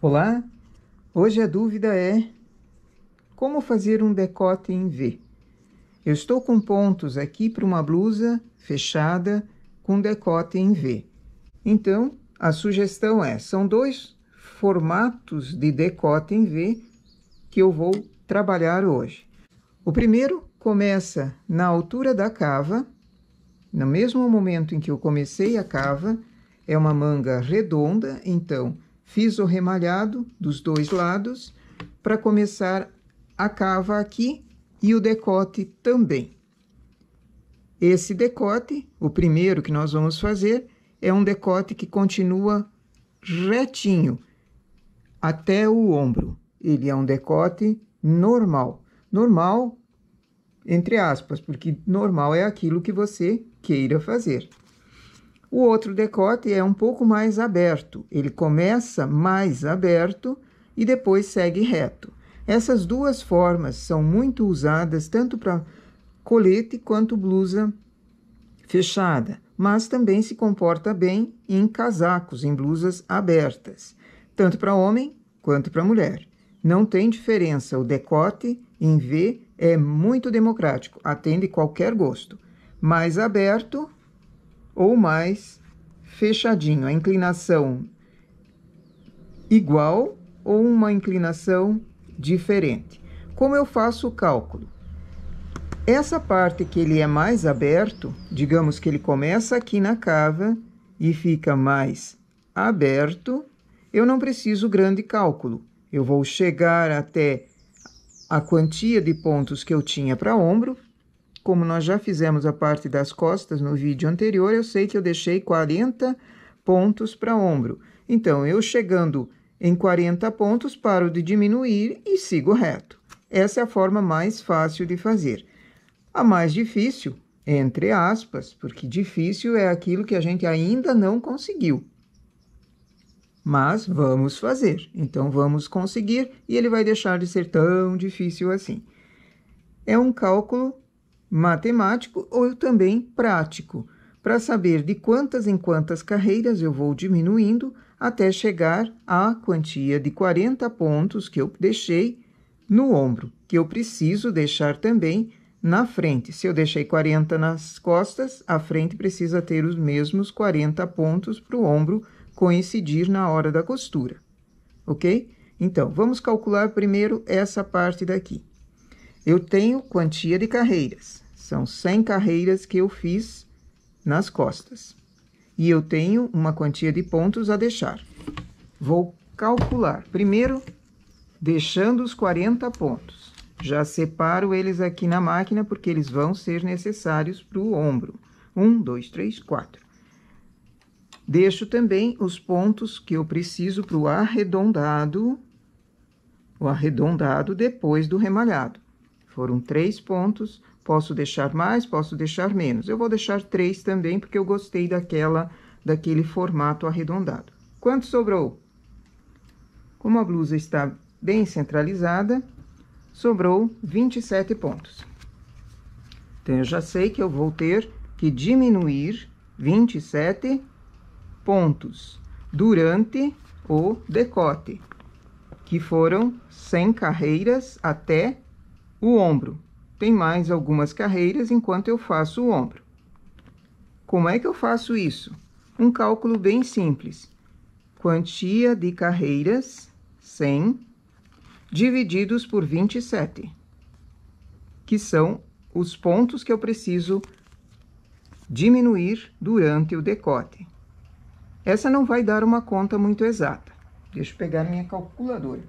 Olá, hoje a dúvida é como fazer um decote em V. Eu estou com pontos aqui para uma blusa fechada com decote em V. Então, a sugestão é, são dois formatos de decote em V que eu vou trabalhar hoje. O primeiro começa na altura da cava, no mesmo momento em que eu comecei a cava, é uma manga redonda, então Fiz o remalhado dos dois lados para começar a cava aqui e o decote também. Esse decote, o primeiro que nós vamos fazer, é um decote que continua retinho até o ombro. Ele é um decote normal. Normal, entre aspas, porque normal é aquilo que você queira fazer. O outro decote é um pouco mais aberto, ele começa mais aberto e depois segue reto. Essas duas formas são muito usadas tanto para colete quanto blusa fechada, mas também se comporta bem em casacos, em blusas abertas, tanto para homem quanto para mulher. Não tem diferença, o decote em V é muito democrático, atende qualquer gosto. Mais aberto, ou mais fechadinho, a inclinação igual ou uma inclinação diferente. Como eu faço o cálculo? Essa parte que ele é mais aberto, digamos que ele começa aqui na cava e fica mais aberto, eu não preciso grande cálculo. Eu vou chegar até a quantia de pontos que eu tinha para ombro, como nós já fizemos a parte das costas no vídeo anterior, eu sei que eu deixei 40 pontos para ombro. Então, eu chegando em 40 pontos, paro de diminuir e sigo reto. Essa é a forma mais fácil de fazer. A mais difícil, entre aspas, porque difícil é aquilo que a gente ainda não conseguiu. Mas vamos fazer, então vamos conseguir e ele vai deixar de ser tão difícil assim. É um cálculo matemático ou também prático, para saber de quantas em quantas carreiras eu vou diminuindo até chegar à quantia de 40 pontos que eu deixei no ombro, que eu preciso deixar também na frente. Se eu deixei 40 nas costas, a frente precisa ter os mesmos 40 pontos para o ombro coincidir na hora da costura, ok? Então, vamos calcular primeiro essa parte daqui. Eu tenho quantia de carreiras, são 100 carreiras que eu fiz nas costas. E eu tenho uma quantia de pontos a deixar. Vou calcular. Primeiro, deixando os 40 pontos. Já separo eles aqui na máquina porque eles vão ser necessários para o ombro. 1, 2, 3, 4. Deixo também os pontos que eu preciso para o arredondado, o arredondado depois do remalhado. Foram três pontos. Posso deixar mais, posso deixar menos. Eu vou deixar três também, porque eu gostei daquela, daquele formato arredondado. Quanto sobrou? Como a blusa está bem centralizada, sobrou 27 pontos. Então, eu já sei que eu vou ter que diminuir 27 pontos durante o decote, que foram 100 carreiras até o ombro. Tem mais algumas carreiras enquanto eu faço o ombro. Como é que eu faço isso? Um cálculo bem simples. Quantia de carreiras, 100, divididos por 27, que são os pontos que eu preciso diminuir durante o decote. Essa não vai dar uma conta muito exata. Deixa eu pegar minha calculadora.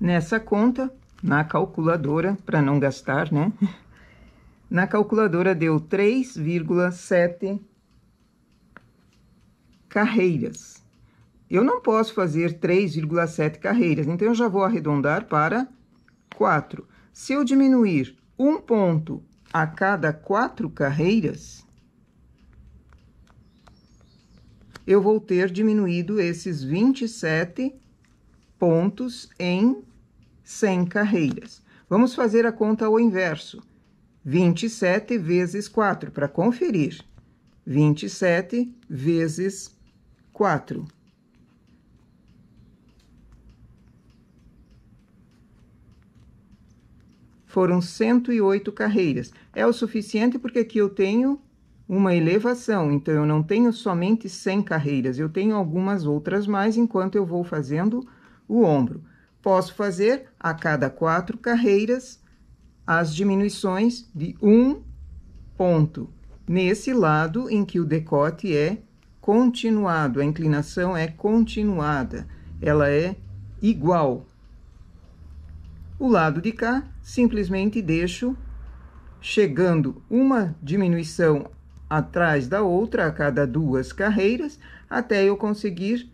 Nessa conta, na calculadora, para não gastar, né? Na calculadora deu 3,7 carreiras. Eu não posso fazer 3,7 carreiras, então eu já vou arredondar para 4. Se eu diminuir um ponto a cada quatro carreiras, eu vou ter diminuído esses 27 pontos em 100 carreiras. Vamos fazer a conta ao inverso. 27 vezes 4, para conferir. 27 vezes 4. Foram 108 carreiras. É o suficiente porque aqui eu tenho uma elevação, então eu não tenho somente 100 carreiras, eu tenho algumas outras mais enquanto eu vou fazendo o ombro posso fazer a cada quatro carreiras as diminuições de um ponto nesse lado em que o decote é continuado, a inclinação é continuada, ela é igual. O lado de cá, simplesmente deixo chegando uma diminuição atrás da outra a cada duas carreiras, até eu conseguir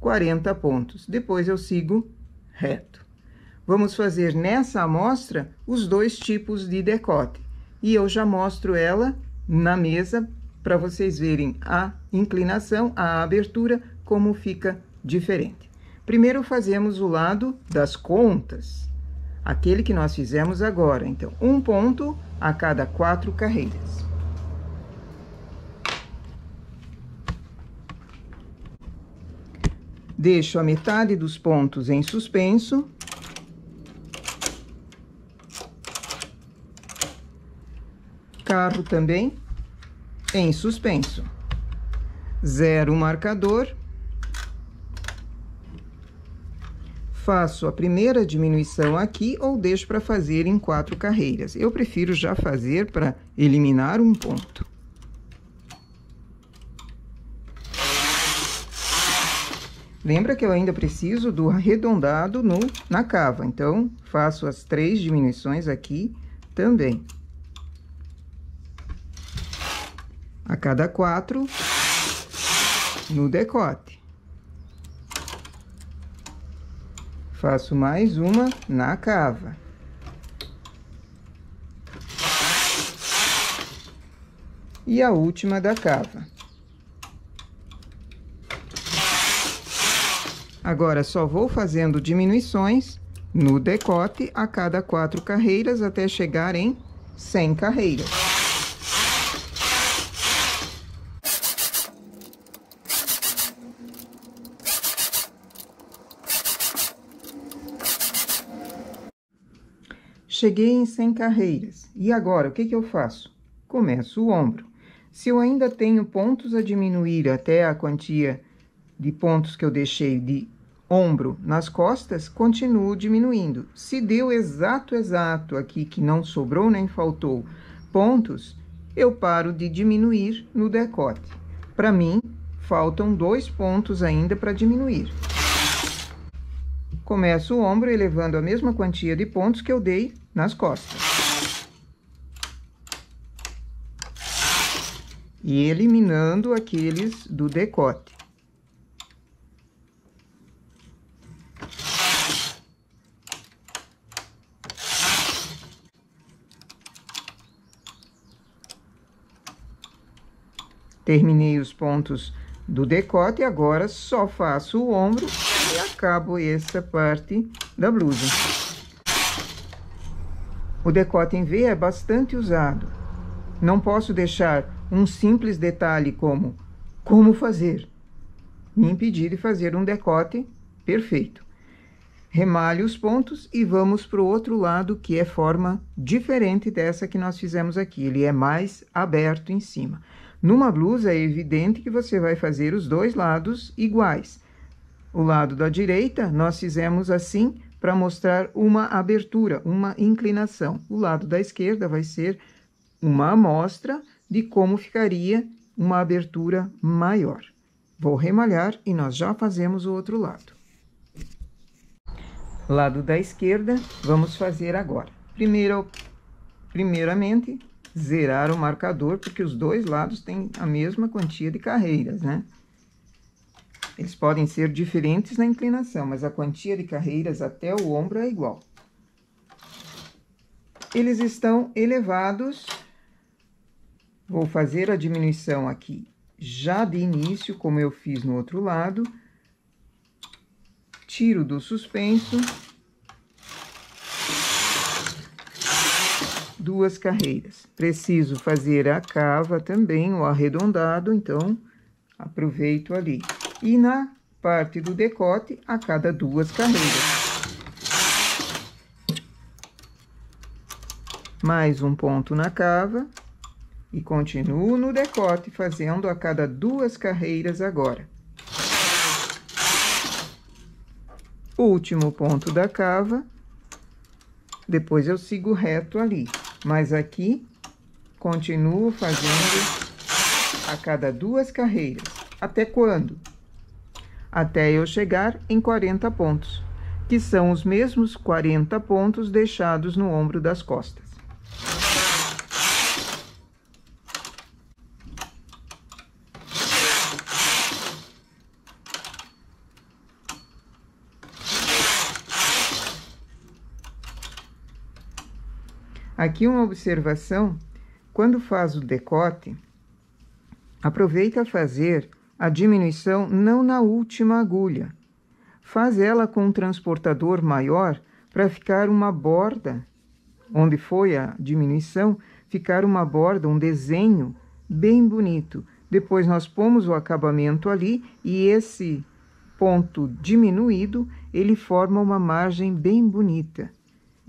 40 pontos. Depois eu sigo reto. Vamos fazer nessa amostra os dois tipos de decote. E eu já mostro ela na mesa para vocês verem a inclinação, a abertura, como fica diferente. Primeiro fazemos o lado das contas, aquele que nós fizemos agora. Então, um ponto a cada quatro carreiras. Deixo a metade dos pontos em suspenso. Carro também em suspenso. Zero marcador. faço a primeira diminuição aqui ou deixo para fazer em quatro carreiras. Eu prefiro já fazer para eliminar um ponto. Lembra que eu ainda preciso do arredondado no, na cava, então, faço as três diminuições aqui também. A cada quatro, no decote. Faço mais uma na cava. E a última da cava. Agora só vou fazendo diminuições no decote a cada quatro carreiras até chegar em 100 carreiras. Cheguei em 100 carreiras. E agora, o que, que eu faço? Começo o ombro. Se eu ainda tenho pontos a diminuir até a quantia de pontos que eu deixei de ombro nas costas, continuo diminuindo. Se deu exato, exato aqui que não sobrou nem faltou pontos, eu paro de diminuir no decote. Para mim, faltam dois pontos ainda para diminuir. Começo o ombro elevando a mesma quantia de pontos que eu dei nas costas. E eliminando aqueles do decote. Terminei os pontos do decote e agora só faço o ombro e acabo essa parte da blusa. O decote em V é bastante usado. Não posso deixar um simples detalhe como como fazer me impedir de fazer um decote perfeito. Remalhe os pontos e vamos para o outro lado, que é forma diferente dessa que nós fizemos aqui. Ele é mais aberto em cima. Numa blusa é evidente que você vai fazer os dois lados iguais. O lado da direita nós fizemos assim para mostrar uma abertura, uma inclinação. O lado da esquerda vai ser uma amostra de como ficaria uma abertura maior. Vou remalhar e nós já fazemos o outro lado. Lado da esquerda, vamos fazer agora. Primeiro, primeiramente, zerar o marcador, porque os dois lados têm a mesma quantia de carreiras, né? Eles podem ser diferentes na inclinação, mas a quantia de carreiras até o ombro é igual. Eles estão elevados. Vou fazer a diminuição aqui já de início, como eu fiz no outro lado. Tiro do suspenso duas carreiras. Preciso fazer a cava também, o arredondado, então aproveito ali. E na parte do decote, a cada duas carreiras. Mais um ponto na cava e continuo no decote, fazendo a cada duas carreiras agora. Último ponto da cava, depois eu sigo reto ali. Mas aqui, continuo fazendo a cada duas carreiras. Até quando? Até eu chegar em 40 pontos, que são os mesmos 40 pontos deixados no ombro das costas. Aqui uma observação: quando faz o decote, aproveita a fazer a diminuição não na última agulha. Faz ela com um transportador maior para ficar uma borda, onde foi a diminuição, ficar uma borda, um desenho bem bonito. Depois nós pomos o acabamento ali e esse ponto diminuído, ele forma uma margem bem bonita.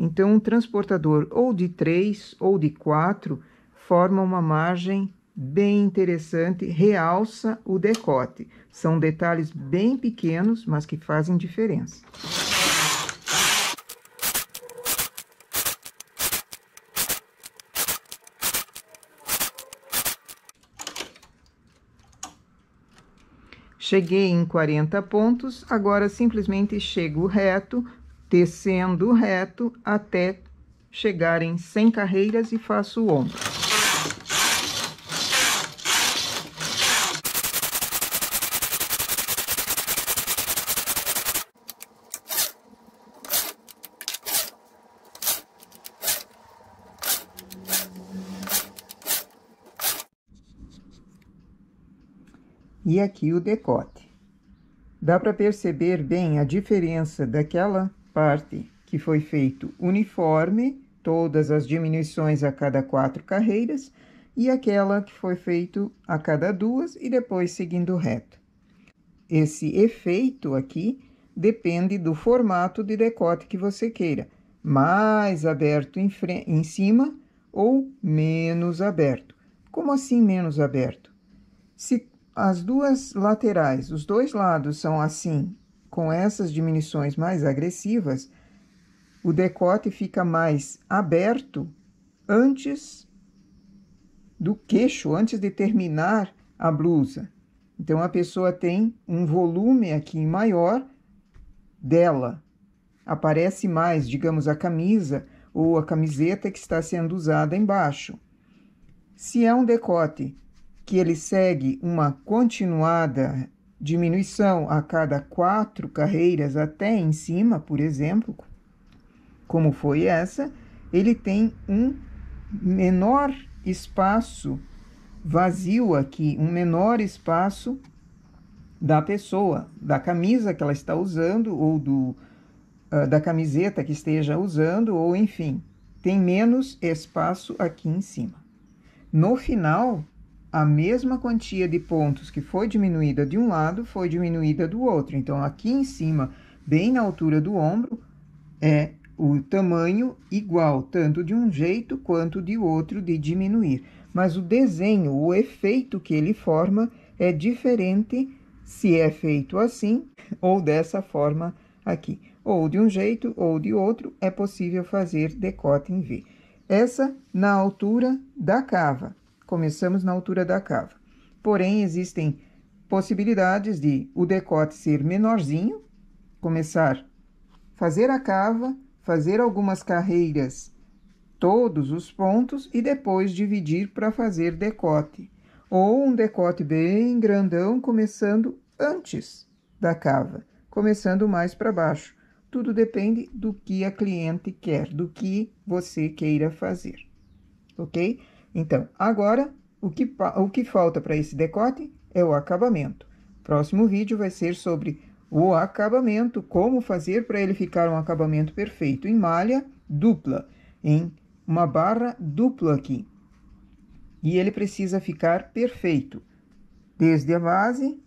Então, um transportador ou de três ou de quatro forma uma margem bem interessante, realça o decote. São detalhes bem pequenos, mas que fazem diferença. Cheguei em 40 pontos, agora simplesmente chego reto tecendo reto até chegarem sem carreiras e faço o ombro. E aqui o decote. Dá para perceber bem a diferença daquela parte que foi feito uniforme, todas as diminuições a cada quatro carreiras, e aquela que foi feito a cada duas e depois seguindo reto. Esse efeito aqui depende do formato de decote que você queira, mais aberto em, em cima ou menos aberto. Como assim menos aberto? Se as duas laterais, os dois lados são assim com essas diminuições mais agressivas, o decote fica mais aberto antes do queixo, antes de terminar a blusa. Então a pessoa tem um volume aqui maior dela. Aparece mais, digamos, a camisa ou a camiseta que está sendo usada embaixo. Se é um decote que ele segue uma continuada diminuição a cada quatro carreiras até em cima, por exemplo, como foi essa, ele tem um menor espaço vazio aqui, um menor espaço da pessoa, da camisa que ela está usando ou do uh, da camiseta que esteja usando ou enfim, tem menos espaço aqui em cima. No final, a mesma quantia de pontos que foi diminuída de um lado foi diminuída do outro. Então, aqui em cima, bem na altura do ombro, é o tamanho igual, tanto de um jeito quanto de outro, de diminuir. Mas o desenho, o efeito que ele forma é diferente se é feito assim ou dessa forma aqui. Ou de um jeito ou de outro, é possível fazer decote em V. Essa na altura da cava. Começamos na altura da cava. Porém, existem possibilidades de o decote ser menorzinho, começar fazer a cava, fazer algumas carreiras, todos os pontos e depois dividir para fazer decote, ou um decote bem grandão começando antes da cava, começando mais para baixo. Tudo depende do que a cliente quer, do que você queira fazer. OK? Então, agora, o que, o que falta para esse decote é o acabamento. Próximo vídeo vai ser sobre o acabamento, como fazer para ele ficar um acabamento perfeito em malha dupla, em uma barra dupla aqui. E ele precisa ficar perfeito, desde a base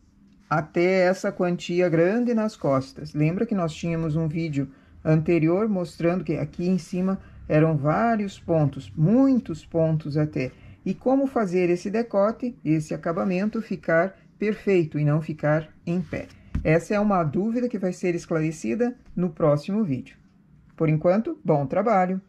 até essa quantia grande nas costas. Lembra que nós tínhamos um vídeo anterior mostrando que aqui em cima eram vários pontos, muitos pontos até. E como fazer esse decote, esse acabamento, ficar perfeito e não ficar em pé? Essa é uma dúvida que vai ser esclarecida no próximo vídeo. Por enquanto, bom trabalho!